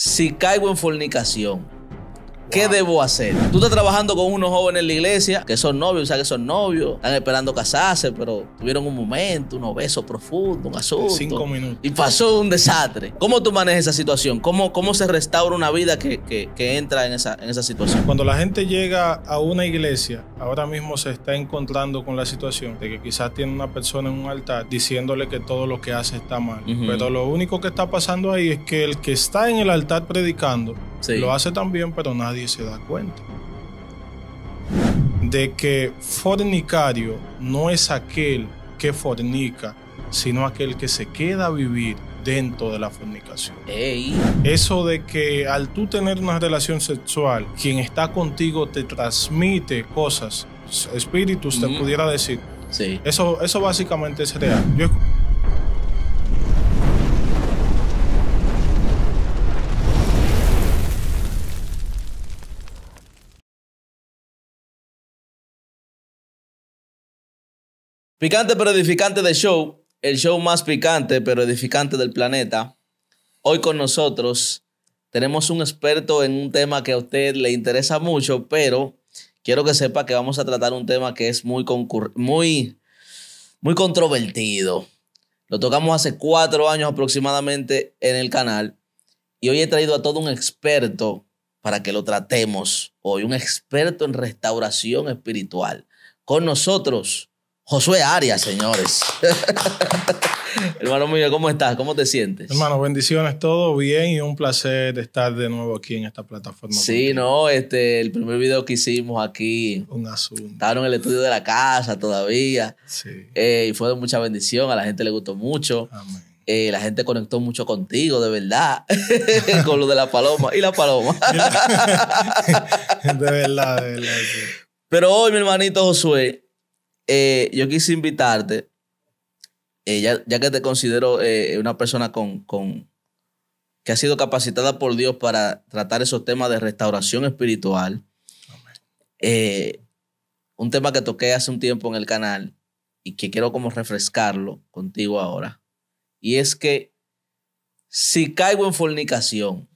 si caigo en fornicación, ¿Qué debo hacer? Tú estás trabajando con unos jóvenes en la iglesia que son novios, o sea que son novios, están esperando casarse, pero tuvieron un momento, unos besos profundos, un asunto. Cinco minutos. Y pasó un desastre. ¿Cómo tú manejas esa situación? ¿Cómo, cómo se restaura una vida que, entra en esa, en esa situación? Cuando la gente llega a una iglesia, ahora mismo se está encontrando con la situación de que quizás tiene una persona en un altar diciéndole que todo lo que hace está mal. Pero lo único que está pasando ahí es que el que está en el altar predicando lo hace también, pero nadie se da cuenta. De que fornicario no es aquel que fornica, sino aquel que se queda a vivir dentro de la fornicación. Eso de que al tú tener una relación sexual, quien está contigo te transmite cosas, espíritus, te pudiera decir. Eso, eso básicamente es real. Yo Picante pero edificante de show, el show más picante pero edificante del planeta. Hoy con nosotros tenemos un experto en un tema que a usted le interesa mucho, pero quiero que sepa que vamos a tratar un tema que es muy, muy, muy controvertido. Lo tocamos hace cuatro años aproximadamente en el canal y hoy he traído a todo un experto para que lo tratemos hoy, un experto en restauración espiritual. Con nosotros, Josué Arias, señores. Hermano mío, ¿cómo estás? ¿Cómo te sientes? Hermano, bendiciones, todo bien y un placer estar de nuevo aquí en esta plataforma. Sí, no, este, el primer video que hicimos aquí. Un asunto. Estaban en el estudio de la casa todavía. Sí. Eh, y fue de mucha bendición, a la gente le gustó mucho. Amén. Eh, la gente conectó mucho contigo, de verdad, con lo de la paloma y la paloma. de verdad, de verdad. Pero hoy, mi hermanito Josué, eh, yo quise invitarte, eh, ya, que te considero eh, una persona con, que ha sido capacitada por Dios para tratar esos temas de restauración espiritual. un tema que toqué hace un tiempo en el canal y que quiero como refrescarlo contigo ahora. Y es que si caigo en fornicación,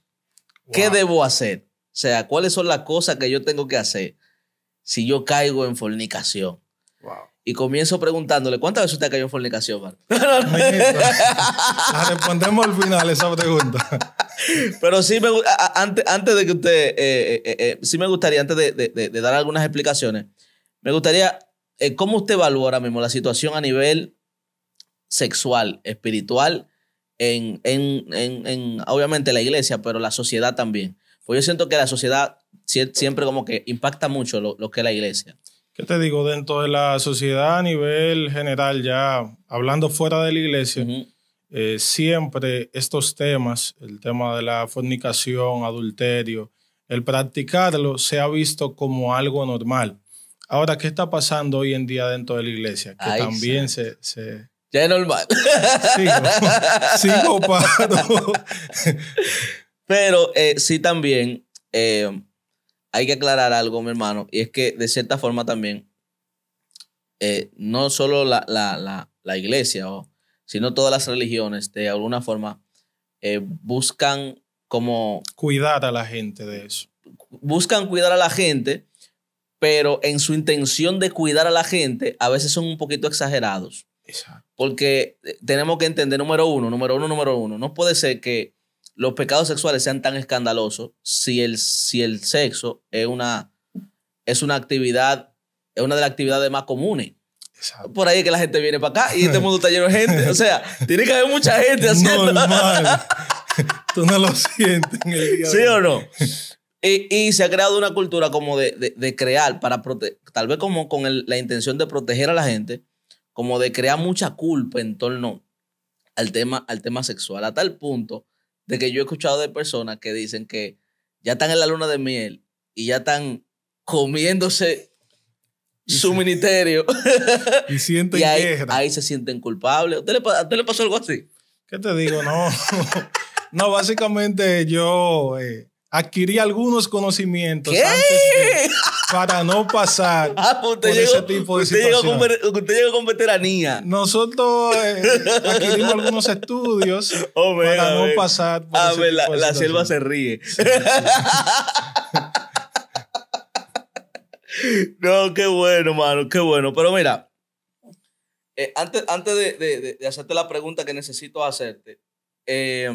¿qué debo hacer? O sea, ¿cuáles son las cosas que yo tengo que hacer si yo caigo en fornicación? y comienzo preguntándole, ¿cuántas veces usted cayó en fornicación, no. La respondemos al final esa pregunta. Pero sí, me, antes, antes de que usted, eh, eh, eh, sí me gustaría, antes de, dar algunas explicaciones, me gustaría, ¿cómo usted evalúa ahora mismo la situación a nivel sexual, espiritual, en, en, en, obviamente la iglesia, pero la sociedad también? Pues yo siento que la sociedad siempre como que impacta mucho lo que es la iglesia. ¿qué te digo? Dentro de la sociedad a nivel general, ya hablando fuera de la iglesia, eh, siempre estos temas, el tema de la fornicación, adulterio, el practicarlo se ha visto como algo normal. Ahora, ¿qué está pasando hoy en día dentro de la iglesia? Que también se, Ya es normal. Sigo, Pero eh, sí también eh, hay que aclarar algo, mi hermano, y es que de cierta forma también, eh, no solo la, iglesia, sino todas las religiones, de alguna forma, eh, buscan como... Cuidar a la gente de eso. Buscan cuidar a la gente, pero en su intención de cuidar a la gente, a veces son un poquito exagerados. Exacto. Porque eh, tenemos que entender, número uno, número uno, número uno, no puede ser que los pecados sexuales sean tan escandalosos si el, si el sexo es una, es una actividad, es una de las actividades más comunes. Por ahí es que la gente viene para acá y este mundo está lleno de gente. O sea, tiene que haber mucha gente haciendo. Normal. Tú no lo sientes en el día ¿Sí o no? Y, se ha creado una cultura como de, crear para proteger, tal vez como con la intención de proteger a la gente, como de crear mucha culpa en torno al tema, al tema sexual, a tal punto de que yo he escuchado de personas que dicen que ya están en la luna de miel y ya están comiéndose su ministerio. Y sienten ahí, se sienten culpables. ¿A usted, le, pasó algo así? ¿Qué te digo? No. no, básicamente yo eh, adquirí algunos conocimientos. ¿Qué? para no pasar ah, pues por ese tipo de usted llega con, usted llega con veteranía. Nosotros eh, aquí adquirimos algunos estudios oh, para no pasar a ver, ah, pues, la, sierva selva se ríe. no, qué bueno, mano, qué bueno. Pero mira, eh, antes, antes de, de, de, hacerte la pregunta que necesito hacerte, eh,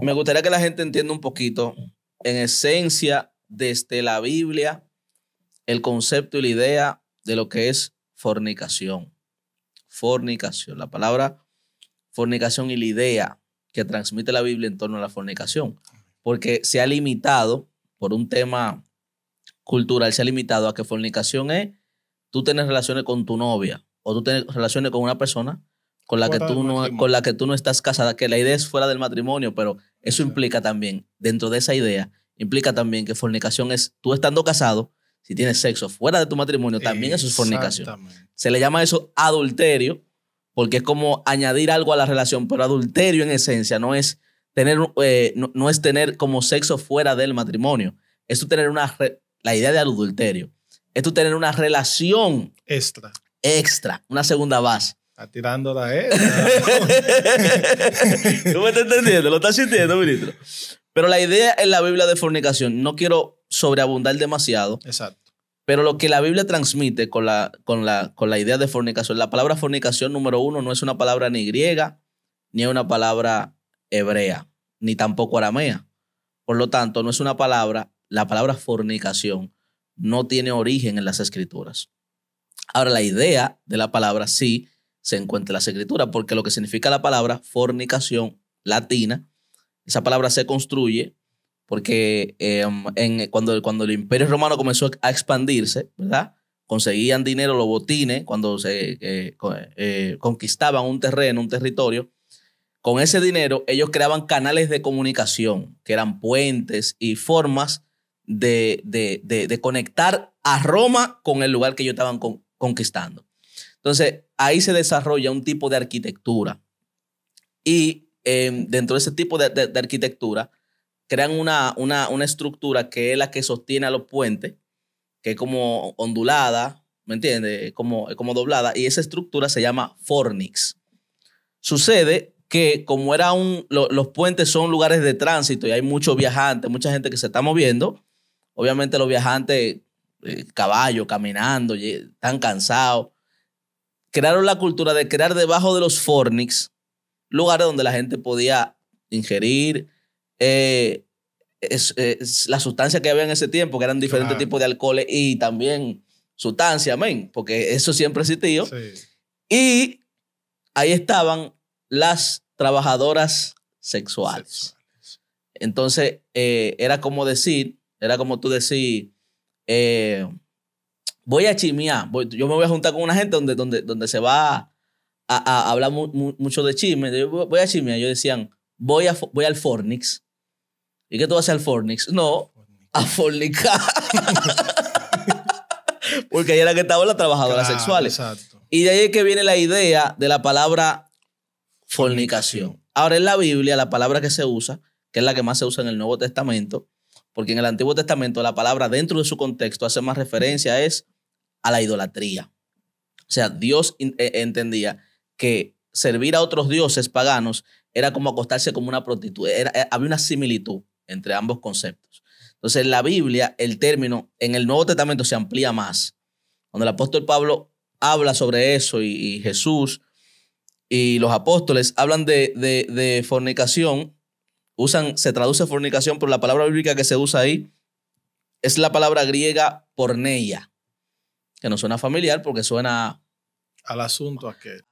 me gustaría que la gente entienda un poquito, en esencia, desde la Biblia el concepto y la idea de lo que es fornicación. Fornicación, la palabra fornicación y la idea que transmite la Biblia en torno a la fornicación, porque se ha limitado por un tema cultural, se ha limitado a que fornicación es tú tienes relaciones con tu novia o tú tienes relaciones con una persona con la, que tú no, con la que tú no estás casada, que la idea es fuera del matrimonio, pero eso implica también dentro de esa idea implica también que fornicación es tú estando casado, si tienes sexo fuera de tu matrimonio, también eso es fornicación. Se le llama eso adulterio, porque es como añadir algo a la relación, pero adulterio en esencia no es tener, eh, no, es tener como sexo fuera del matrimonio, es tú tener una, la idea de adulterio, es tú tener una relación extra, extra una segunda base. Está tirando la E. ¿Cómo me estás entendiendo? ¿Lo estás sintiendo, ministro? Pero la idea en la Biblia de fornicación, no quiero sobreabundar demasiado. Exacto. Pero lo que la Biblia transmite con la, con la, con la idea de fornicación, la palabra fornicación número uno no es una palabra ni griega, ni es una palabra hebrea, ni tampoco aramea. Por lo tanto, no es una palabra, la palabra fornicación no tiene origen en las escrituras. Ahora, la idea de la palabra sí se encuentra en las escrituras, porque lo que significa la palabra fornicación latina esa palabra se construye porque eh, cuando, cuando el imperio romano comenzó a expandirse, ¿verdad? Conseguían dinero los botines cuando se eh, eh, conquistaban un terreno, un territorio. Con ese dinero ellos creaban canales de comunicación, que eran puentes y formas de, conectar a Roma con el lugar que ellos estaban conquistando. Entonces, ahí se desarrolla un tipo de arquitectura. Y dentro de ese tipo de, arquitectura, crean una, estructura que es la que sostiene a los puentes, que es como ondulada, ¿me entiendes? Como, como doblada, y esa estructura se llama fornix. Sucede que como era un, los puentes son lugares de tránsito y hay muchos viajantes, mucha gente que se está moviendo, obviamente los viajantes, eh, caballo, caminando, están cansados, crearon la cultura de crear debajo de los fornix lugares donde la gente podía ingerir eh, es, la sustancia que había en ese tiempo, que eran diferentes tipos de alcoholes y también sustancias, amén, porque eso siempre existió. Sí. Y ahí estaban las trabajadoras sexuales. Entonces, eh, era como decir, era como tú decir, eh, voy a chimiar. yo me voy a juntar con una gente donde, donde, donde se va Hablamos mucho de chisme. Yo voy a chismear. Ellos decían, voy, a, voy al Fornix. ¿Y qué tú vas al Fornix? No, a fornicar. Porque ahí era que estaban las trabajadoras sexuales. Exacto. Y de ahí es que viene la idea de la palabra fornicación. fornicación. Ahora en la Biblia, la palabra que se usa, que es la que más se usa en el Nuevo Testamento, porque en el Antiguo Testamento la palabra dentro de su contexto hace más referencia es a la idolatría. O sea, Dios e, entendía que servir a otros dioses paganos era como acostarse como una prostituta. Eh, había una similitud entre ambos conceptos. Entonces, en la Biblia, el término en el Nuevo Testamento se amplía más. Cuando el apóstol Pablo habla sobre eso y, Jesús y los apóstoles hablan de, fornicación, usan, se traduce fornicación, pero la palabra bíblica que se usa ahí es la palabra griega porneia, que no suena familiar porque suena... Al asunto a aquel.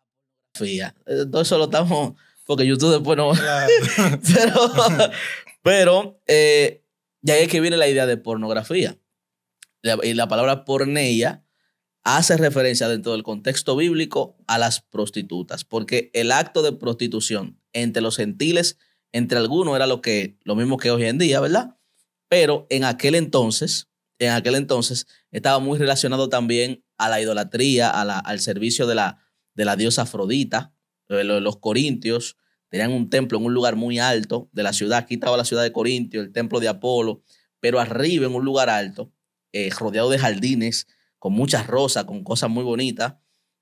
Entonces eh, Todo lo estamos, porque YouTube después no... pero, ya eh, es que viene la idea de pornografía. y la palabra porneia hace referencia dentro del contexto bíblico a las prostitutas, porque el acto de prostitución entre los gentiles, entre algunos, era lo, que, lo mismo que hoy en día, ¿verdad? Pero en aquel entonces, en aquel entonces, estaba muy relacionado también a la idolatría, a la, al servicio de la, de la diosa Afrodita. Eh, los corintios tenían un templo en un lugar muy alto de la ciudad. Aquí estaba la ciudad de Corintio, el templo de Apolo, pero arriba en un lugar alto, eh, rodeado de jardines, con muchas rosas, con cosas muy bonitas,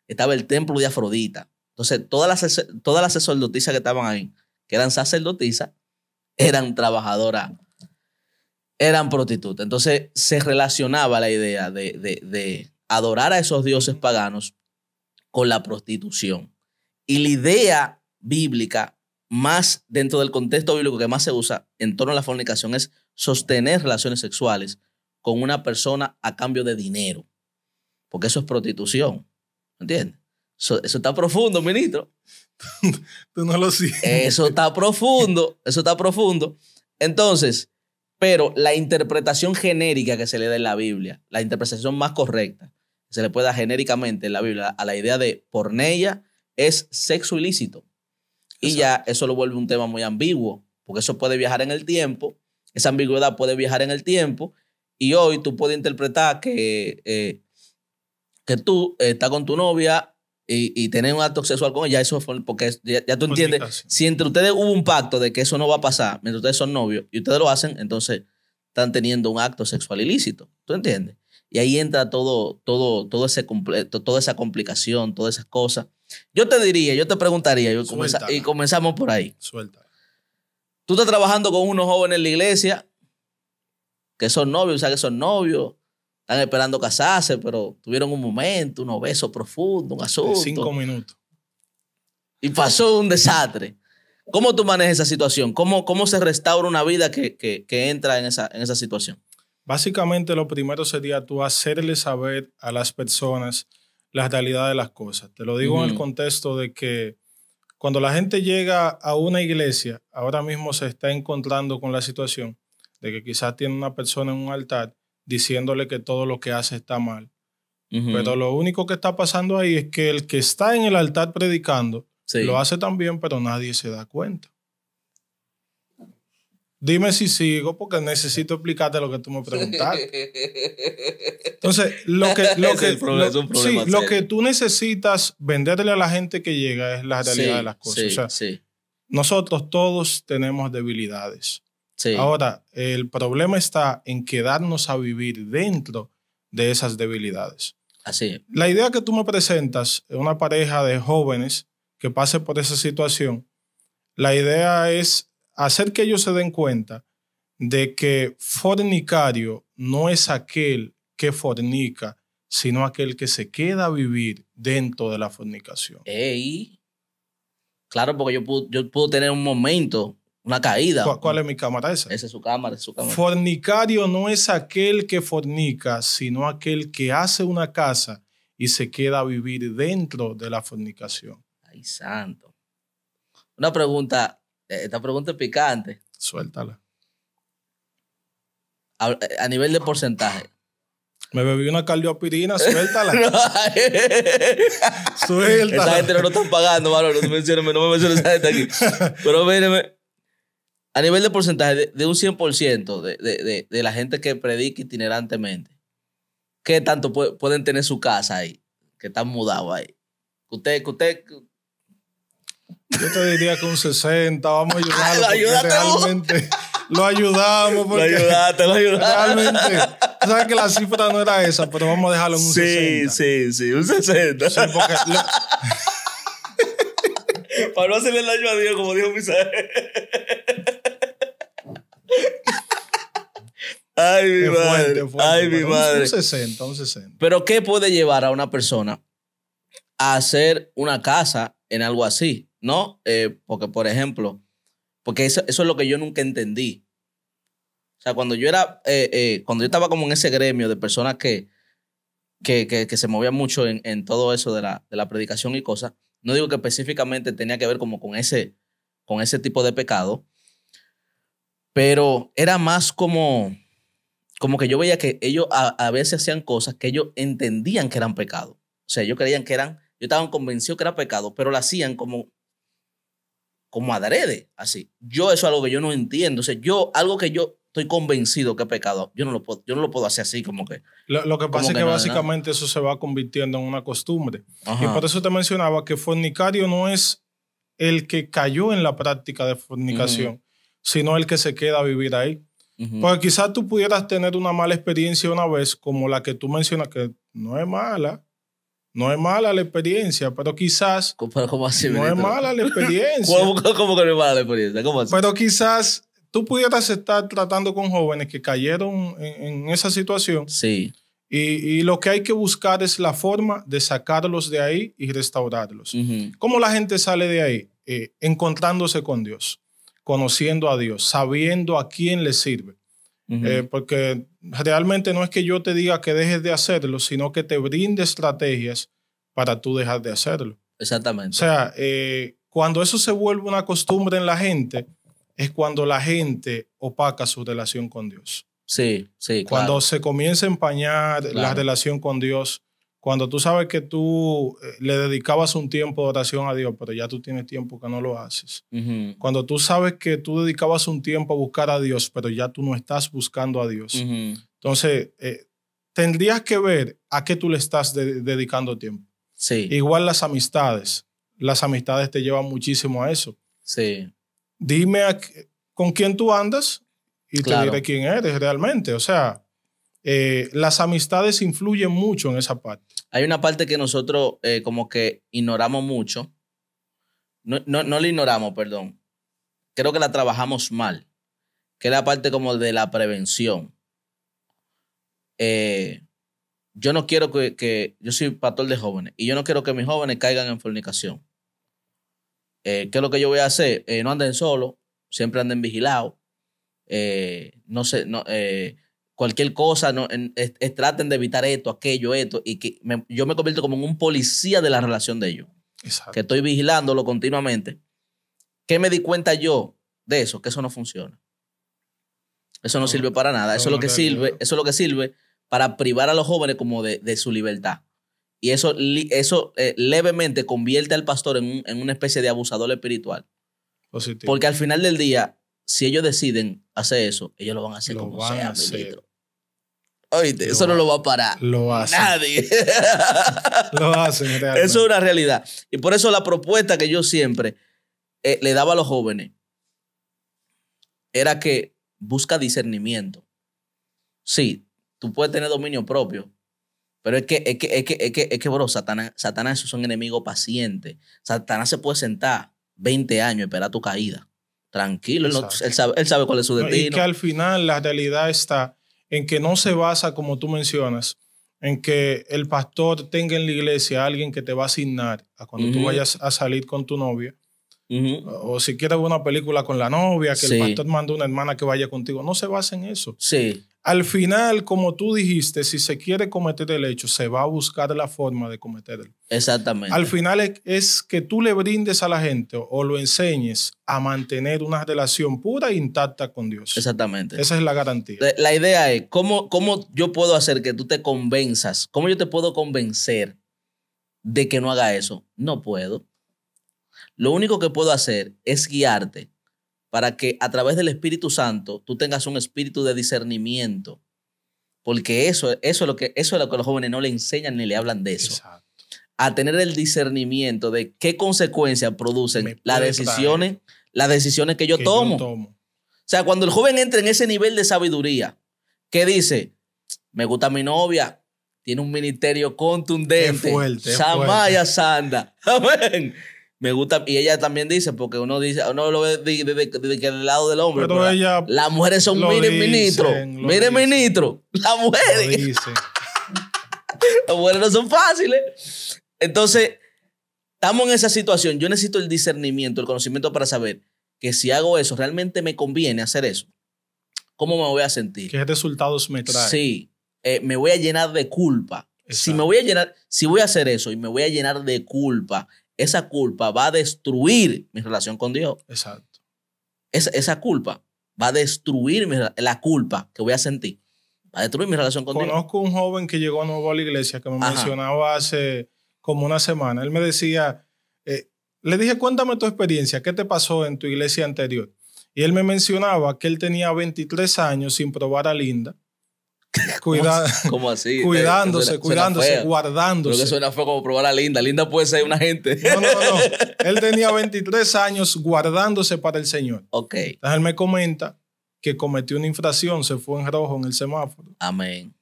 estaba el templo de Afrodita. Entonces, todas las, todas las sacerdotisas que estaban ahí, que eran sacerdotisas, eran trabajadoras, eran prostitutas. Entonces, se relacionaba la idea de, de, de adorar a esos dioses paganos con la prostitución. Y la idea bíblica, más dentro del contexto bíblico que más se usa en torno a la fornicación, es sostener relaciones sexuales con una persona a cambio de dinero. Porque eso es prostitución. ¿Entiendes? Eso, está profundo, ministro. Tú no lo sientes. Eso está profundo, eso está profundo. Entonces, pero la interpretación genérica que se le da en la Biblia, la interpretación más correcta, se le puede genéricamente en la Biblia a la idea de pornella es sexo ilícito. Y ya eso lo vuelve un tema muy ambiguo, porque eso puede viajar en el tiempo, esa ambigüedad puede viajar en el tiempo, y hoy tú puedes interpretar que, eh, que tú eh, estás con tu novia y, y, un acto sexual con ella, eso porque ya, tú entiendes, si entre ustedes hubo un pacto de que eso no va a pasar, mientras ustedes son novios y ustedes lo hacen, entonces están teniendo un acto sexual ilícito, ¿tú entiendes? Y ahí entra todo, todo, todo ese completo, toda esa complicación, todas esas cosas. Yo te diría, yo te preguntaría, y comenzamos por ahí. Suelta. Tú estás trabajando con unos jóvenes en la iglesia que son novios, o sea que son novios, están esperando casarse, pero tuvieron un momento, unos besos profundos, un asunto. cinco minutos. Y pasó un desastre. ¿Cómo tú manejas esa situación? ¿Cómo, cómo se restaura una vida que, que entra en esa, en esa situación? Básicamente lo primero sería tú hacerle saber a las personas la realidad de las cosas. Te lo digo en el contexto de que cuando la gente llega a una iglesia, ahora mismo se está encontrando con la situación de que quizás tiene una persona en un altar diciéndole que todo lo que hace está mal. Pero lo único que está pasando ahí es que el que está en el altar predicando lo hace también, pero nadie se da cuenta. Dime si sigo porque necesito explicarte lo que tú me preguntaste. Entonces, lo que, lo que, lo que tú necesitas venderle a la gente que llega es la realidad de las cosas. Nosotros todos tenemos debilidades. Ahora, el problema está en quedarnos a vivir dentro de esas debilidades. Así. La idea que tú me presentas, una pareja de jóvenes que pase por esa situación, la idea es hacer que ellos se den cuenta de que fornicario no es aquel que fornica, sino aquel que se queda a vivir dentro de la fornicación. Ey. Claro, porque yo puedo, yo puedo tener un momento, una caída. ¿Cuál, es mi cámara esa? Esa es su cámara, es su cámara. Fornicario no es aquel que fornica, sino aquel que hace una casa y se queda a vivir dentro de la fornicación. Ay, santo. Una pregunta, eh, esta pregunta es picante. Suéltala. Eh, a, nivel de porcentaje. Me bebí una cardiopirina, suéltala. suéltala. Esta gente no lo están pagando, mano. No, no me menciones esa gente aquí. Pero mirenme. A nivel de porcentaje, de, un 100% de, de, de, la gente que predica itinerantemente, ¿qué tanto pueden tener su casa ahí? Que están mudados ahí. usted, que usted yo te diría que un 60, vamos a ayudarlo. Porque realmente lo ayudamos. Porque lo ayudaste, lo ayudaste. Realmente, tú sabes que la cifra no era esa, pero vamos a dejarlo en un 60. Sí, sí, sí, un 60. Para no hacerle el daño a Dios, como dijo Misael. Ay, mi madre. Ay, mi madre. Un 60, un 60. Pero, ¿qué puede llevar a una persona a hacer una casa en algo así? ¿no? Eh, porque, por ejemplo, porque eso, es lo que yo nunca entendí. O sea, cuando yo era, eh, eh, cuando yo estaba como en ese gremio de personas que, que, se movían mucho en, todo eso de la, predicación y cosas, no digo que específicamente tenía que ver como con ese, con ese tipo de pecado, pero era más como, como que yo veía que ellos a, veces hacían cosas que ellos entendían que eran pecado. O sea, ellos creían que eran, yo estaba convencido que era pecado, pero lo hacían como, como adrede, así. Yo eso es algo que yo no entiendo. O sea, yo, algo que yo estoy convencido que es pecado, yo no lo puedo, yo no lo puedo hacer así como que... Lo, que pasa es que, básicamente eso se va convirtiendo en una costumbre. Y por eso te mencionaba que fornicario no es el que cayó en la práctica de fornicación, sino el que se queda a vivir ahí. Porque quizás tú pudieras tener una mala experiencia una vez, como la que tú mencionas, que no es mala, no es mala la experiencia, pero quizás. No es mala la experiencia. ¿Cómo, que no es mala la experiencia? Pero quizás tú pudieras estar tratando con jóvenes que cayeron en, esa situación. Sí. Y, lo que hay que buscar es la forma de sacarlos de ahí y restaurarlos. ¿Cómo la gente sale de ahí? Eh, encontrándose con Dios, conociendo a Dios, sabiendo a quién le sirve. Eh, porque realmente no es que yo te diga que dejes de hacerlo, sino que te brinde estrategias para tú dejar de hacerlo. Exactamente. O sea, eh, cuando eso se vuelve una costumbre en la gente, es cuando la gente opaca su relación con Dios. Sí, sí. Cuando se comienza a empañar la relación con Dios, cuando tú sabes que tú eh, le dedicabas un tiempo de oración a Dios, pero ya tú tienes tiempo que no lo haces. Cuando tú sabes que tú dedicabas un tiempo a buscar a Dios, pero ya tú no estás buscando a Dios. Entonces, eh, tendrías que ver a qué tú le estás dedicando tiempo. Sí. Igual las amistades. Las amistades te llevan muchísimo a eso. Sí. Dime con quién tú andas y te diré quién eres realmente. O sea, eh, las amistades influyen mucho en esa parte. Hay una parte que nosotros eh, como que ignoramos mucho. No, no, la ignoramos, perdón. Creo que la trabajamos mal, que es la parte como de la prevención. Eh, yo no quiero que, yo soy pastor de jóvenes y yo no quiero que mis jóvenes caigan en fornicación. ¿Qué es lo que yo voy a hacer? no anden solos, siempre anden vigilados. no sé, no, cualquier cosa, ¿no? traten de evitar esto, aquello, esto, y que yo me convierto como en un policía de la relación de ellos. Exacto. Que estoy vigilándolo continuamente. ¿Qué me di cuenta yo de eso? Que eso no funciona. Eso no, sirve para nada. eso es lo que sirve, eso lo que sirve para privar a los jóvenes como de, su libertad. Y eso, eso eh, levemente convierte al pastor en, en una especie de abusador espiritual. Porque al final del día, si ellos deciden hacer eso, ellos lo van a hacer lo como van sea, a Oíste, eso no lo va a parar. Lo hace. Nadie. lo hacen. Eso es una realidad. Y por eso la propuesta que yo siempre eh, le daba a los jóvenes era que busca discernimiento. Sí, tú puedes tener dominio propio, pero es que, es que, es que, es que, es que bro, Satanás, Satanás es un enemigo paciente. Satanás se puede sentar 20 años y esperar tu caída tranquilo, él, sabe, cuál es su destino. Y que al final la realidad está en que no se basa, como tú mencionas, en que el pastor tenga en la iglesia a alguien que te va a asignar a cuando tú vayas a salir con tu novia. O si quieres una película con la novia, que el pastor manda una hermana que vaya contigo. No se basa en eso. Sí. Al final, como tú dijiste, si se quiere cometer el hecho, se va a buscar la forma de cometerlo. Exactamente. Al final es, que tú le brindes a la gente o lo enseñes a mantener una relación pura e intacta con Dios. Exactamente. Esa es la garantía. La idea es, ¿cómo, cómo yo puedo hacer que tú te convenzas? ¿Cómo yo te puedo convencer de que no haga eso? No puedo. Lo único que puedo hacer es guiarte para que a través del Espíritu Santo tú tengas un espíritu de discernimiento. Porque eso, eso, es, lo que, eso lo que los jóvenes no le enseñan ni le hablan de eso. A tener el discernimiento de qué consecuencias producen las decisiones, las decisiones que, yo, tomo. O sea, cuando el joven entra en ese nivel de sabiduría, ¿qué dice, me gusta mi novia, tiene un ministerio contundente. Qué Samaya Sanda. Amén. Me gusta, y ella también dice, porque uno dice, uno lo ve desde el lado del hombre. Pero las mujeres son, miren, ministro. Miren, ministro. Las mujeres. las mujeres no son fáciles. Entonces, estamos en esa situación. Yo necesito el discernimiento, el conocimiento para saber que si hago eso, realmente me conviene hacer eso. ¿Cómo me voy a sentir? ¿Qué resultados me trae? Sí, eh, me voy a llenar de culpa. Si me voy a llenar, si voy a hacer eso y me voy a llenar de culpa esa culpa va a destruir mi relación con Dios. Exacto. esa culpa va a destruir la culpa que voy a sentir. Va a destruir mi relación con Dios. Conozco un joven que llegó nuevo a la iglesia que me mencionaba hace como una semana. Él me decía, eh, le dije, cuéntame tu experiencia, ¿qué te pasó en tu iglesia anterior? Y él me mencionaba que él tenía 23 años sin probar a Linda ¿Cómo así? Cuidándose, cuidándose, guardándose. Lo que suena fue como probar a Linda. Linda puede ser una gente. No, no, no. Él tenía 23 años guardándose para el Señor. Ok. Entonces él me comenta que cometió una infracción, se fue en rojo en el semáforo. Amén.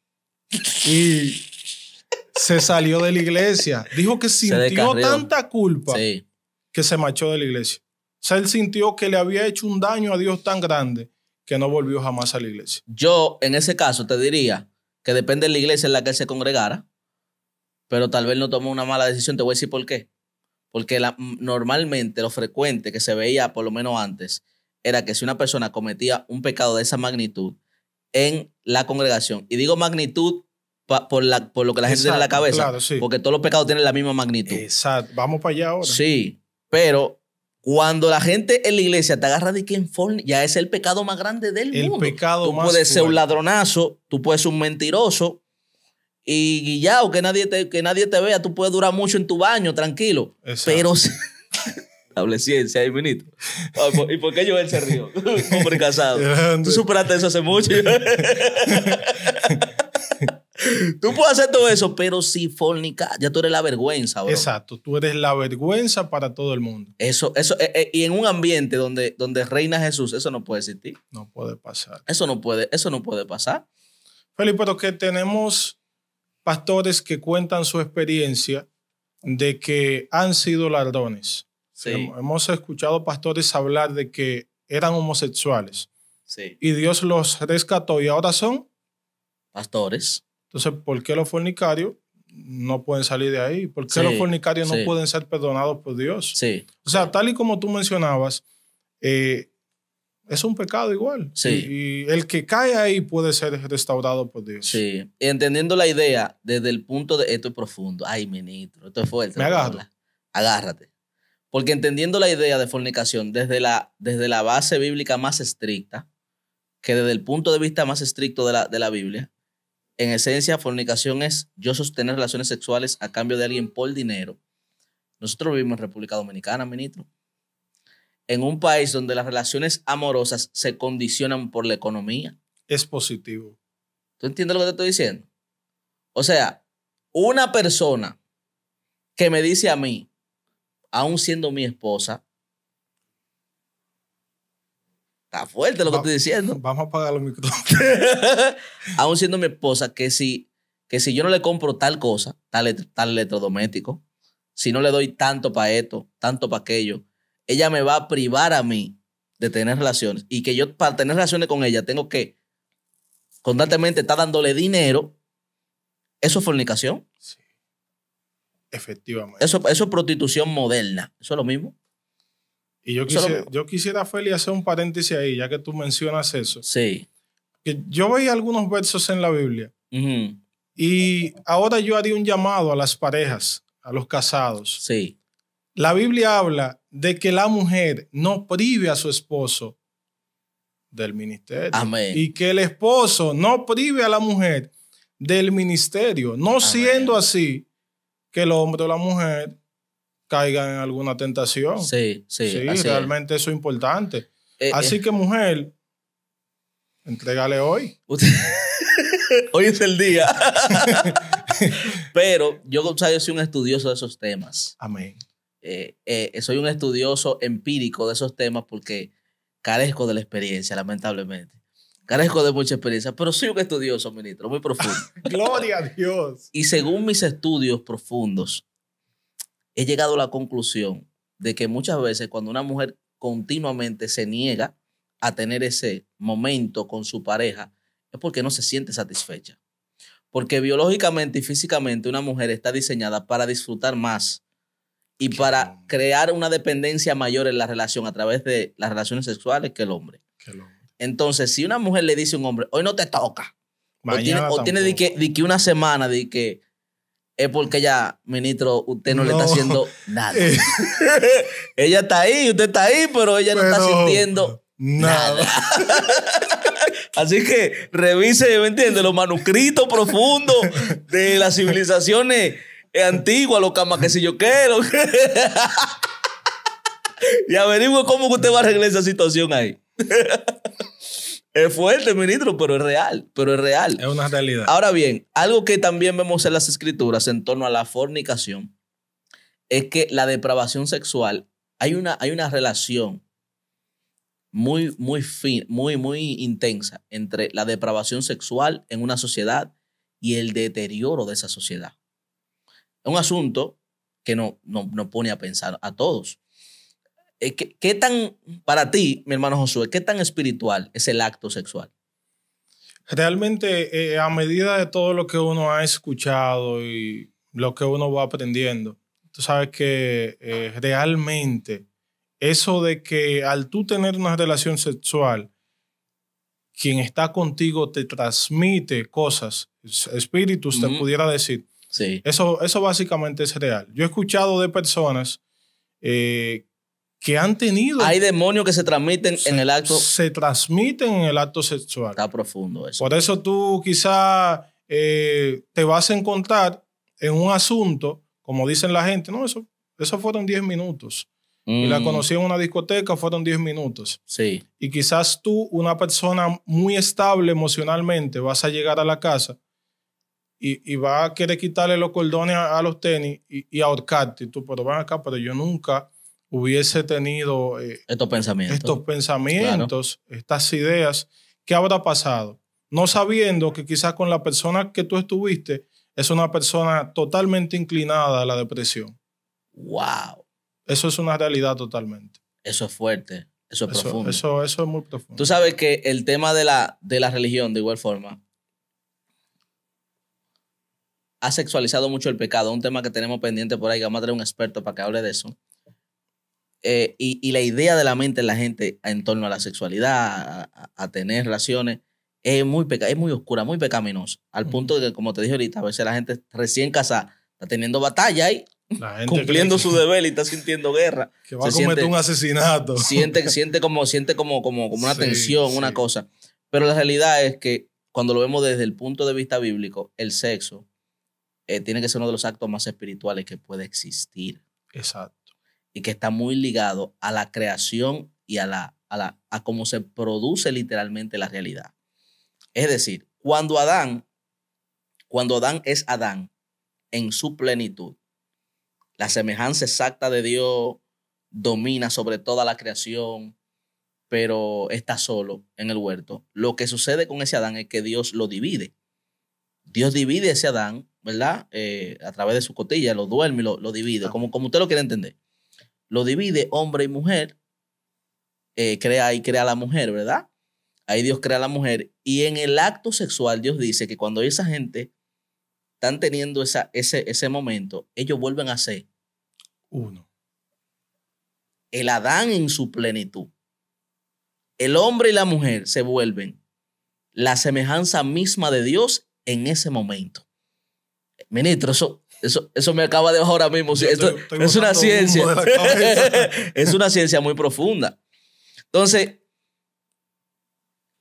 Y se salió de la iglesia. Dijo que sintió tanta culpa que se marchó de la iglesia. O sea, él sintió que le había hecho un daño a Dios tan grande que no volvió jamás a la iglesia. Yo, en ese caso, te diría que depende de la iglesia en la que se congregara, pero tal vez no tomó una mala decisión. Te voy a decir por qué. Porque la, normalmente lo frecuente que se veía, por lo menos antes, era que si una persona cometía un pecado de esa magnitud en la congregación, y digo magnitud por, por lo que la gente tiene en la cabeza, porque todos los pecados tienen la misma magnitud. Exacto, vamos para allá ahora. Sí, pero cuando la gente en la iglesia te agarra de quien forne, ya es el pecado más grande del mundo. Pecado tú puedes ser un ladronazo, tú puedes ser un mentiroso y, guillado ya, que nadie, te, que nadie te vea, tú puedes durar mucho en tu baño, tranquilo. Pero... Hable ciencia, ah, pues, ¿Y por qué él se rió? Hombre casado. Tú superaste eso hace mucho. tú puedes hacer todo eso, pero si fornica, ya tú eres la vergüenza, bro. Exacto, tú eres la vergüenza para todo el mundo. Eso, eso, eh, eh, y en un ambiente donde, donde reina Jesús, eso no puede existir. No puede pasar. Eso no puede, eso no puede pasar. Felipe, pero que tenemos pastores que cuentan su experiencia de que han sido lardones. Sí. Hemos escuchado pastores hablar de que eran homosexuales. Sí. Y Dios los rescató y ahora son pastores. Entonces, ¿por qué los fornicarios no pueden salir de ahí? ¿Por qué los fornicarios no pueden ser perdonados por Dios? Sí. O sea, tal y como tú mencionabas, eh, es un pecado igual. Y, el que cae ahí puede ser restaurado por Dios. Sí. Entendiendo la idea desde el punto de esto es profundo. Ay, ministro, esto es fuerte. Me Agárrate. Porque entendiendo la idea de fornicación desde la, desde la base bíblica más estricta, que desde el punto de vista más estricto de la Biblia, en esencia, fornicación es yo sostener relaciones sexuales a cambio de alguien por dinero. Nosotros vivimos en República Dominicana, ministro. En un país donde las relaciones amorosas se condicionan por la economía. Es positivo. ¿Tú entiendes lo que te estoy diciendo? O sea, una persona que me dice a mí, aún siendo mi esposa, Está fuerte lo que estoy diciendo. Vamos a pagar los micrófonos. Aún siendo mi esposa, que si, que si yo no le compro tal cosa, tal, tal electrodoméstico, si no le doy tanto para esto, tanto para aquello, ella me va a privar a mí de tener relaciones. Y que yo, para tener relaciones con ella, tengo que constantemente estar dándole dinero. Eso es fornicación. Sí. Efectivamente. Eso, eso es prostitución moderna. Eso es lo mismo. Y yo quisiera, yo quisiera, Feli, hacer un paréntesis ahí, ya que tú mencionas eso. Sí. Que yo veía algunos versos en la Biblia. Y ahora yo haría un llamado a las parejas, a los casados. Sí. La Biblia habla de que la mujer no prive a su esposo del ministerio. Amén. Y que el esposo no prive a la mujer del ministerio. No siendo así que el hombre o la mujer caigan en alguna tentación. Sí, sí. Sí, realmente eso es importante. Eh, eh. Así que, mujer, entrégale hoy. hoy es el día. Pero yo, como yo soy un estudioso de esos temas. Amén. Eh, soy un estudioso empírico de esos temas porque carezco de la experiencia, lamentablemente. Carezco de mucha experiencia, pero soy un estudioso, ministro, muy profundo. Gloria a Dios. y según mis estudios profundos, he llegado a la conclusión de que muchas veces cuando una mujer continuamente se niega a tener ese momento con su pareja, es porque no se siente satisfecha. Porque biológicamente y físicamente una mujer está diseñada para disfrutar más y para crear una dependencia mayor en la relación a través de las relaciones sexuales que el hombre. Entonces, si una mujer le dice a un hombre, hoy no te toca, o tiene, que, de que, una semana de que es porque ya, ministro, usted no, le está haciendo nada. ella está ahí, usted está ahí, pero ella no está sintiendo nada. Así que revise, ¿me entiendes? Los manuscritos profundos de las civilizaciones antiguas, los camas que si yo quiero. y averigüe cómo usted va a arreglar esa situación ahí. Es fuerte, ministro, pero es real, pero es real. Es una realidad. Ahora bien, algo que también vemos en las escrituras en torno a la fornicación es que la depravación sexual, hay una, hay una relación muy, muy, fin, muy, muy intensa entre la depravación sexual en una sociedad y el deterioro de esa sociedad. Es un asunto que no, nos pone a pensar a todos. Eh, ¿Qué, tan, para ti, mi hermano Josué, qué tan espiritual es el acto sexual? Realmente, eh, a medida de todo lo que uno ha escuchado y lo que uno va aprendiendo, tú sabes que eh, realmente eso de que al tú tener una relación sexual, quien está contigo te transmite cosas, espíritus, te pudiera decir. Sí. Eso, eso básicamente es real. Yo he escuchado de personas que, que han tenido. Hay demonios que se transmiten en el acto. Se transmiten en el acto sexual. Está profundo eso. Por eso tú quizás eh, te vas a encontrar en un asunto, como dicen la gente, no, eso, eso fueron 10 minutos. Y la mm. conocí en una discoteca, fueron 10 minutos. Sí. Y quizás tú, una persona muy estable emocionalmente, vas a llegar a la casa y, va a querer quitarle los cordones a, los tenis y, y ahorcarte. Y tú, pero van acá, pero yo nunca hubiese tenido eh, estos pensamientos, estos pensamientos estas ideas, ¿qué habrá pasado? No sabiendo que quizás con la persona que tú estuviste es una persona totalmente inclinada a la depresión. ¡Wow! Eso es una realidad totalmente. Eso es fuerte, eso es profundo. Eso, es muy profundo. Tú sabes que el tema de la, de la religión, de igual forma, ha sexualizado mucho el pecado, un tema que tenemos pendiente por ahí, vamos a traer un experto para que hable de eso eh, y, la idea de la mente de la gente en torno a la sexualidad, a, tener relaciones, es muy, es muy oscura, muy pecaminosa. Al punto de que, como te dije ahorita, a veces la gente recién casada está teniendo batalla y cumpliendo su deber y está sintiendo guerra. Que va a cometer un asesinato. Siente, siente, como, siente como, como, una tensión, una cosa. Pero la realidad es que cuando lo vemos desde el punto de vista bíblico, el sexo eh, tiene que ser uno de los actos más espirituales que puede existir. Exacto y que está muy ligado a la creación y a, la, la, cómo se produce literalmente la realidad. Es decir, cuando Adán, cuando Adán es Adán en su plenitud, la semejanza exacta de Dios domina sobre toda la creación, pero está solo en el huerto. Lo que sucede con ese Adán es que Dios lo divide. Dios divide ese Adán, ¿verdad? Eh, a través de su cotilla, lo duerme y lo, divide, como, como usted lo quiere entender lo divide hombre y mujer, eh, crea y crea la mujer, ¿verdad? Ahí Dios crea la mujer. Y en el acto sexual, Dios dice que cuando esa gente están teniendo esa, ese, ese momento, ellos vuelven a ser uno. El Adán en su plenitud. El hombre y la mujer se vuelven la semejanza misma de Dios en ese momento. Ministro, eso eso, me acaba de bajar ahora mismo. es una ciencia. es una ciencia muy profunda. Entonces,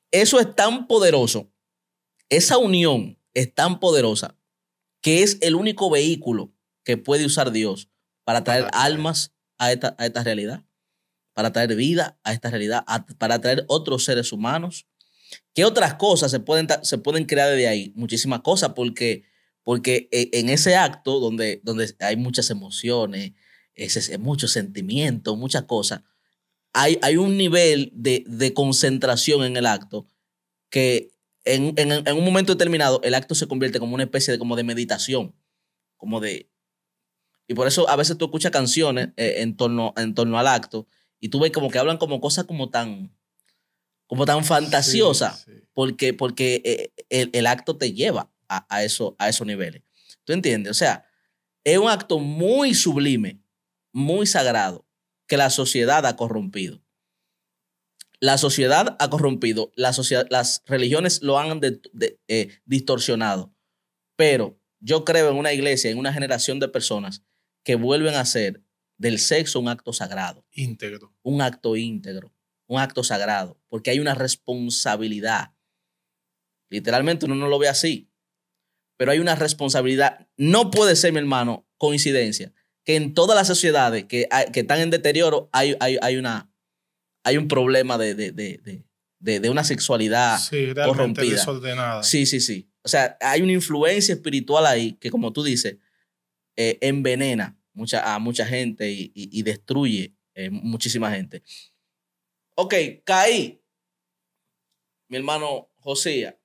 eso es tan poderoso. Esa unión es tan poderosa que es el único vehículo que puede usar Dios para traer almas a esta, realidad, para traer vida a esta realidad, para traer otros seres humanos. ¿Qué otras cosas se pueden, se pueden crear de ahí? Muchísimas cosas, porque porque eh, en ese acto donde, donde hay muchas emociones, muchos sentimientos, muchas cosas, hay, hay un nivel de, concentración en el acto que en, un momento determinado el acto se convierte como una especie de, como de meditación, como de... Y por eso a veces tú escuchas canciones eh, en, torno, en torno al acto y tú ves como que hablan como cosas como tan como tan fantasiosa, porque, porque eh, el, acto te lleva a, a esos niveles. ¿Tú entiendes? O sea, es un acto muy sublime, muy sagrado, que la sociedad ha corrompido. La sociedad ha corrompido, la las religiones lo han eh, distorsionado, pero yo creo en una iglesia, en una generación de personas que vuelven a hacer del sexo un acto sagrado. Íntegro. Un acto íntegro, un acto sagrado, porque hay una responsabilidad. Literalmente uno no lo ve así, pero hay una responsabilidad. No puede ser, mi hermano, coincidencia, que en todas las sociedades que, están en deterioro hay, hay, una, hay un problema de, una sexualidad sí, corrompida. Desordenada. Sí, sí, sí. O sea, hay una influencia espiritual ahí que, como tú dices, eh, envenena a mucha gente y, destruye eh, muchísima gente. Ok, caí. Mi hermano José.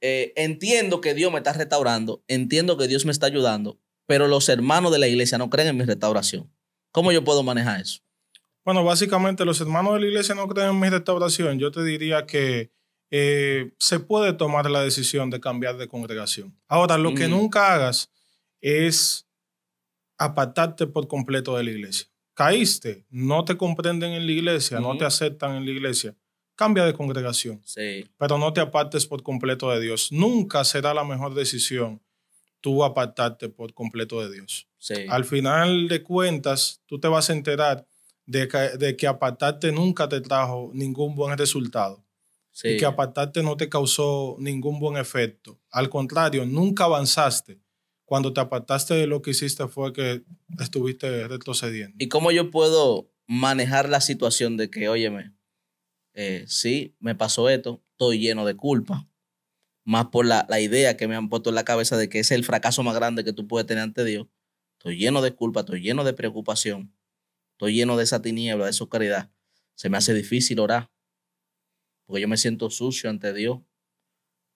Eh, entiendo que Dios me está restaurando, entiendo que Dios me está ayudando, pero los hermanos de la iglesia no creen en mi restauración. ¿Cómo yo puedo manejar eso? Bueno, básicamente los hermanos de la iglesia no creen en mi restauración. Yo te diría que eh, se puede tomar la decisión de cambiar de congregación. Ahora, lo que mm. nunca hagas es apartarte por completo de la iglesia. Caíste, no te comprenden en la iglesia, no te aceptan en la iglesia cambia de congregación. Sí. Pero no te apartes por completo de Dios. Nunca será la mejor decisión tú apartarte por completo de Dios. Sí. Al final de cuentas, tú te vas a enterar de que, de apartarte nunca te trajo ningún buen resultado. Sí. Y que apartarte no te causó ningún buen efecto. Al contrario, nunca avanzaste. Cuando te apartaste de lo que hiciste fue que estuviste retrocediendo. ¿Y cómo yo puedo manejar la situación de que, óyeme, si eh, sí, me pasó esto, estoy lleno de culpa, más por la, la, idea que me han puesto en la cabeza de que ese es el fracaso más grande que tú puedes tener ante Dios. Estoy lleno de culpa, estoy lleno de preocupación, estoy lleno de esa tiniebla, de esa oscuridad. Se me hace difícil orar, porque yo me siento sucio ante Dios.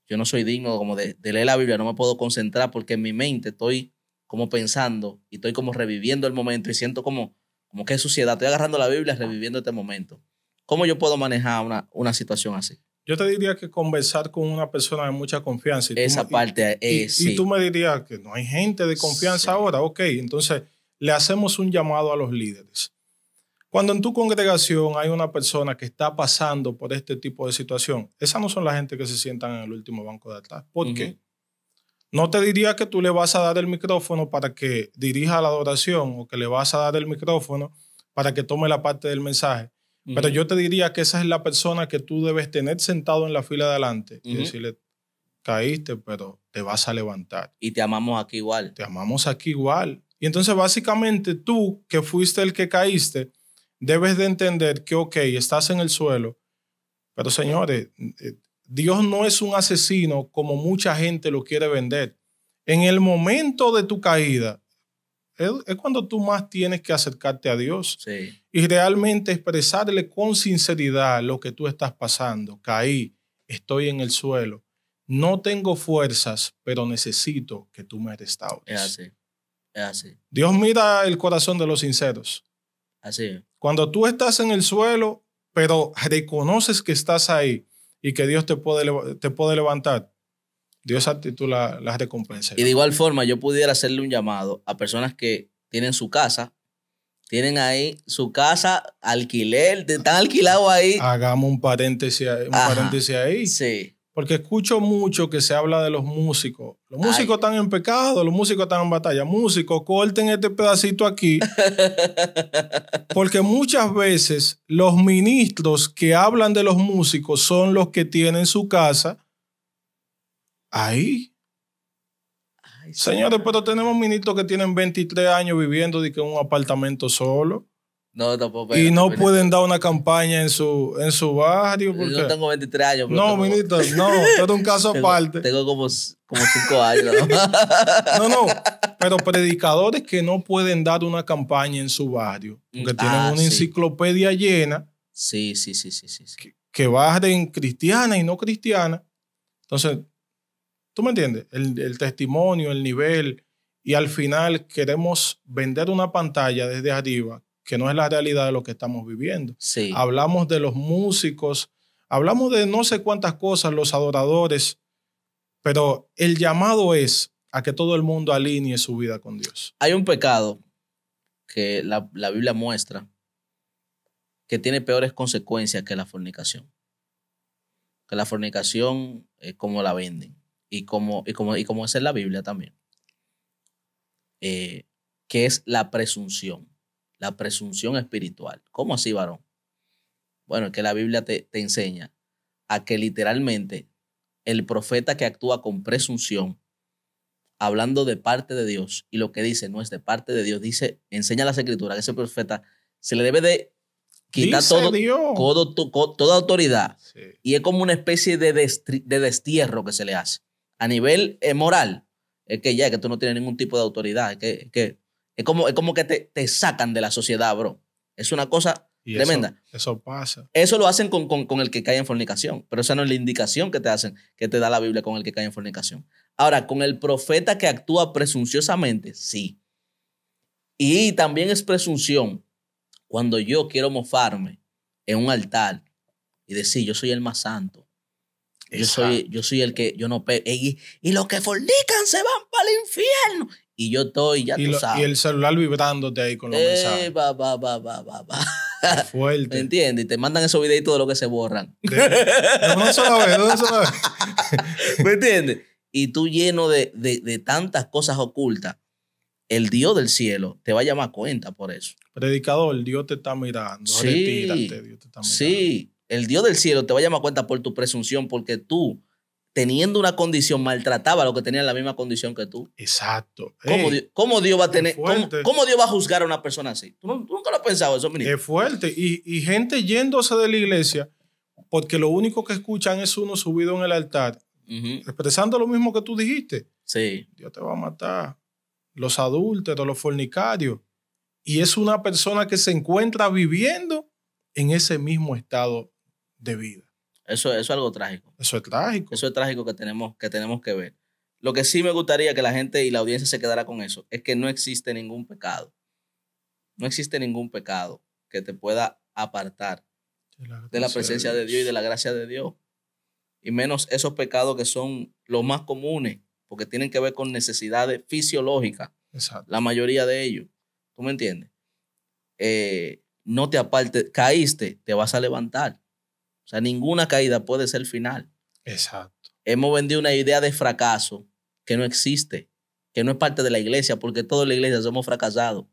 Yo no soy digno como de, leer la Biblia, no me puedo concentrar porque en mi mente estoy como pensando y estoy como reviviendo el momento y siento como, como que es suciedad. Estoy agarrando la Biblia reviviendo este momento. ¿Cómo yo puedo manejar una, situación así? Yo te diría que conversar con una persona de mucha confianza. Esa parte es. Y, tú me dirías que no hay gente de confianza ahora. Ok, entonces le hacemos un llamado a los líderes. Cuando en tu congregación hay una persona que está pasando por este tipo de situación, esas no son las gente que se sientan en el último banco de atrás. ¿Por qué? No te diría que tú le vas a dar el micrófono para que dirija la adoración o que le vas a dar el micrófono para que tome la parte del mensaje pero yo te diría que esa es la persona que tú debes tener sentado en la fila de adelante y decirle, caíste, pero te vas a levantar. Y te amamos aquí igual. Te amamos aquí igual. Y entonces básicamente tú, que fuiste el que caíste, debes de entender que, ok, estás en el suelo, pero señores, eh, Dios no es un asesino como mucha gente lo quiere vender. En el momento de tu caída, es, cuando tú más tienes que acercarte a Dios y realmente expresarle con sinceridad lo que tú estás pasando. Caí, estoy en el suelo, no tengo fuerzas, pero necesito que tú me restaures. Es así. Es así. Dios mira el corazón de los sinceros. Así. Cuando tú estás en el suelo, pero reconoces que estás ahí y que Dios te puede levantar, Dios las recompensas. Y de igual forma, yo pudiera hacerle un llamado a personas que tienen su casa, tienen ahí su casa, alquiler, están alquilados ahí. Hagamos un paréntesis, ahí. Sí. Porque escucho mucho que se habla de los músicos. Los músicos están en pecado, los músicos están en batalla. Músicos, corten este pedacito aquí. porque muchas veces los ministros que hablan de los músicos son los que tienen su casa Ahí. Señores, pero tenemos ministros que tienen 23 años viviendo en que un apartamento solo. No, tampoco. Y no pueden dar una campaña en su, en su barrio. Porque... Yo no tengo 23 años. No, ministro, no. Esto es un caso aparte. Tengo como, como cinco años. ¿no? no, Pero predicadores que no pueden dar una campaña en su barrio. Porque mm, tienen ah, una enciclopedia llena. Sí, sí, sí, sí. sí, Que, que barren cristiana y no cristiana. Entonces, ¿Tú me entiendes? El, testimonio, el nivel. Y al final queremos vender una pantalla desde arriba que no es la realidad de lo que estamos viviendo. Hablamos de los músicos, hablamos de no sé cuántas cosas, los adoradores, pero el llamado es a que todo el mundo alinee su vida con Dios. Hay un pecado que la Biblia muestra que tiene peores consecuencias que la fornicación. Que la fornicación es como la venden y como, y como, y como es en la Biblia también, eh, que es la presunción, la presunción espiritual. ¿Cómo así, varón? Bueno, es que la Biblia te, enseña a que literalmente el profeta que actúa con presunción, hablando de parte de Dios, y lo que dice no es de parte de Dios, dice, enseña las escrituras, que ese profeta se le debe de quitar todo, todo, toda autoridad. Y es como una especie de, de, destierro que se le hace a nivel eh, moral, es que ya, que tú no tienes ningún tipo de autoridad, es que, como, es como que te, sacan de la sociedad, bro. Es una cosa tremenda. Eso, pasa. Eso lo hacen con, con, con, el que cae en fornicación, pero esa no es la indicación que te hacen, que te da la Biblia con el que cae en fornicación. Ahora, con el profeta que actúa presunciosamente, sí. Y también es presunción cuando yo quiero mofarme en un altar y decir, yo soy el más santo, yo soy, yo soy el que, yo no y, y los que fornican se van para el infierno. Y yo estoy, ya tú sabes. Y el celular vibrándote ahí con los eh, mensajes. Va, va, va, va, va, Fuerte. ¿Me entiendes? Y te mandan esos videitos de lo que se borran. no, no lo ve, no ¿Me entiendes? Y tú lleno de, tantas cosas ocultas, el Dios del cielo te va a llamar cuenta por eso. Predicador, Dios te está mirando. Sí, Dios te está mirando. Sí el Dios del cielo te va a llamar a cuenta por tu presunción, porque tú, teniendo una condición, maltrataba a los que tenían la misma condición que tú. Exacto. ¿Cómo, Dios, va a tener, Dios va a juzgar a una persona así? ¿Tú, nunca lo has pensado eso, ministro. Es fuerte. Y, gente yéndose de la iglesia porque lo único que escuchan es uno subido en el altar, expresando lo mismo que tú dijiste. Sí. Dios te va a matar. Los adúlteros, los fornicarios. Y es una persona que se encuentra viviendo en ese mismo estado de vida. Eso, es algo trágico. Eso es trágico. Eso es trágico que tenemos, que tenemos que ver. Lo que sí me gustaría que la gente y la audiencia se quedara con eso es que no existe ningún pecado. No existe ningún pecado que te pueda apartar de la, presencia de Dios. y de la gracia de Dios. Y menos esos pecados que son los más comunes, porque tienen que ver con necesidades fisiológicas. La mayoría de ellos. ¿Tú me entiendes? Eh, no te apartes, caíste, te vas a levantar. O sea, ninguna caída puede ser final. Exacto. Hemos vendido una idea de fracaso que no existe, que no es parte de la iglesia, porque toda la iglesia somos fracasados.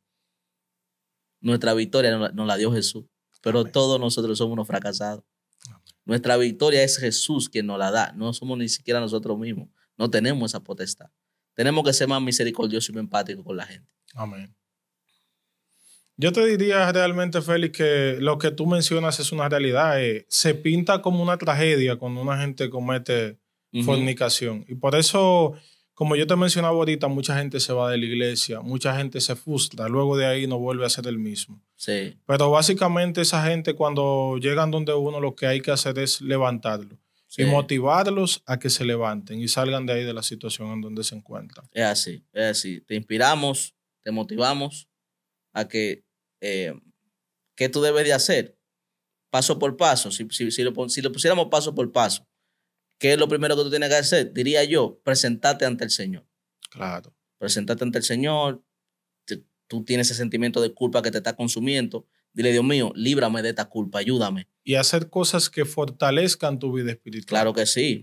Nuestra victoria nos la, dio Jesús, pero todos nosotros somos unos fracasados. Nuestra victoria es Jesús quien nos la da, no somos ni siquiera nosotros mismos, no tenemos esa potestad. Tenemos que ser más misericordiosos y más empáticos con la gente. Amén. Yo te diría realmente, Félix, que lo que tú mencionas es una realidad. Eh, se pinta como una tragedia cuando una gente comete fornicación. Y por eso, como yo te mencionaba ahorita, mucha gente se va de la iglesia, mucha gente se frustra, luego de ahí no vuelve a ser el mismo. Sí. Pero básicamente esa gente cuando llegan donde uno lo que hay que hacer es levantarlo. y motivarlos a que se levanten y salgan de ahí de la situación en donde se encuentran. Es así, es así. Te inspiramos, te motivamos a que eh, qué tú debes de hacer, paso por paso, si, si, lo, pusiéramos paso por paso, ¿qué es lo primero que tú tienes que hacer? Diría yo, presentarte ante el Señor. Claro. Presentarte ante el Señor, tú tienes ese sentimiento de culpa que te está consumiendo, Dile, Dios mío, líbrame de esta culpa, ayúdame. Y hacer cosas que fortalezcan tu vida espiritual. Claro que sí.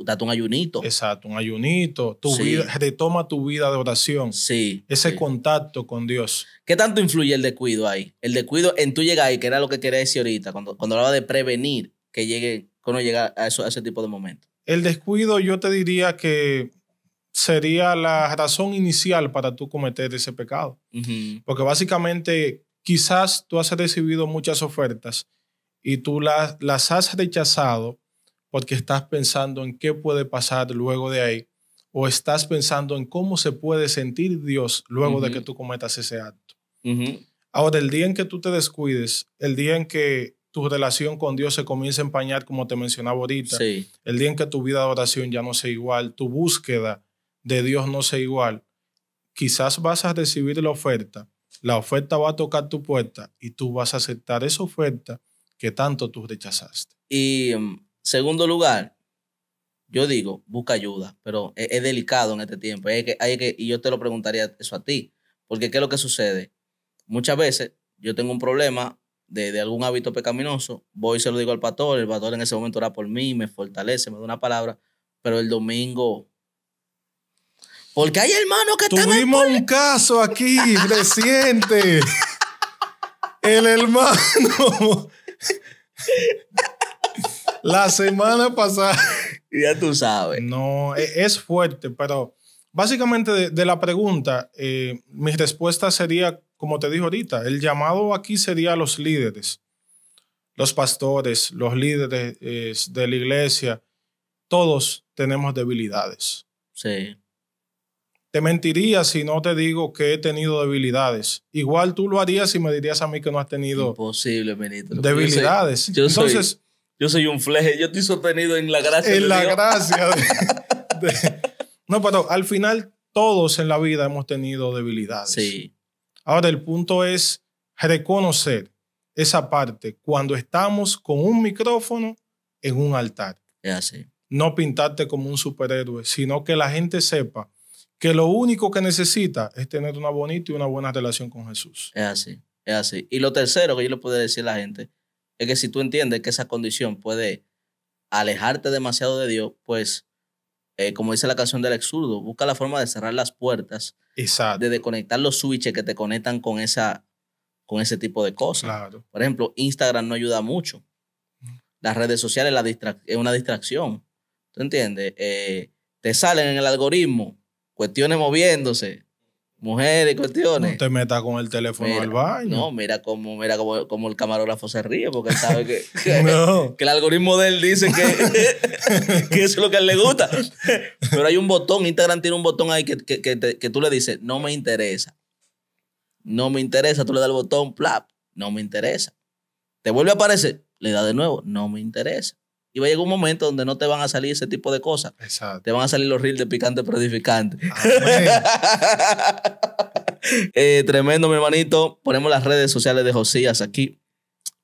Date un ayunito. Exacto, un ayunito. Tu retoma tu vida de oración. Sí. Ese contacto con Dios. ¿Qué tanto influye el descuido ahí? El descuido en tu llegar ahí, que era lo que quería decir ahorita, cuando, cuando hablaba de prevenir que llegue, cuando llega a, ese tipo de momento? El descuido, yo te diría que sería la razón inicial para tú cometer ese pecado. Porque básicamente quizás tú has recibido muchas ofertas y tú las, las has rechazado porque estás pensando en qué puede pasar luego de ahí o estás pensando en cómo se puede sentir Dios luego de que tú cometas ese acto. Ahora, el día en que tú te descuides, el día en que tu relación con Dios se comienza a empañar, como te mencionaba ahorita, el día en que tu vida de oración ya no sea igual, tu búsqueda de Dios no sea igual, quizás vas a recibir la oferta, la oferta va a tocar tu puerta y tú vas a aceptar esa oferta que tanto tú rechazaste. Y mm, segundo lugar, yo digo, busca ayuda, pero e, es, delicado en este tiempo. que, hay que, y yo te lo preguntaría eso a ti, porque ¿qué es lo que sucede? Muchas veces yo tengo un problema de, algún hábito pecaminoso, voy y se lo digo al pastor, el pastor en ese momento era por mí, me fortalece, me da una palabra, pero el domingo porque hay hermanos que Tuvimos están. Tuvimos un caso aquí reciente. El hermano. La semana pasada. Ya tú sabes. No, e-, es fuerte, pero básicamente de, la pregunta, eh, mi respuesta sería, como te dije ahorita, el llamado aquí sería a los líderes, los pastores, los líderes eh, de la iglesia. Todos tenemos debilidades. Sí. Te mentiría si no te digo que he tenido debilidades. Igual tú lo harías y me dirías a mí que no has tenido Imposible, debilidades. Yo soy, Entonces, yo soy un fleje, yo estoy sostenido en la gracia. En la gracia. no, pero al final todos en la vida hemos tenido debilidades. Sí. Ahora el punto es reconocer esa parte cuando estamos con un micrófono en un altar. Es así. No pintarte como un superhéroe, sino que la gente sepa que lo único que necesita es tener una bonita y una buena relación con Jesús. Es así, es así. Y lo tercero que yo le puedo decir a la gente es que si tú entiendes que esa condición puede alejarte demasiado de Dios, pues, eh, como dice la canción del exurdo, busca la forma de cerrar las puertas, Exacto. de desconectar los switches que te conectan con, esa, con ese tipo de cosas. Por ejemplo, Instagram no ayuda mucho. Las redes sociales es una distracción. ¿Tú entiendes? Eh, te salen en el algoritmo cuestiones moviéndose, mujeres, cuestiones. No te metas con el teléfono al baño. No, mira cómo mira como, el camarógrafo se ríe, porque sabe que, el algoritmo de él dice que, que, eso es lo que a él le gusta. Pero hay un botón, Instagram tiene un botón ahí que, que, tú le dices, no me interesa. No me interesa, tú le das el botón, plap, no me interesa. Te vuelve a aparecer, le das de nuevo, no me interesa. Y va a llegar un momento donde no te van a salir ese tipo de cosas. Te van a salir los reels de picante Prodificante. Eh, tremendo, mi hermanito. Ponemos las redes sociales de Josías aquí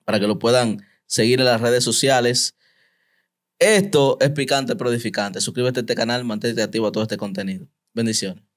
para que lo puedan seguir en las redes sociales. Esto es picante Prodificante. Suscríbete a este canal, mantente activo a todo este contenido. Bendiciones.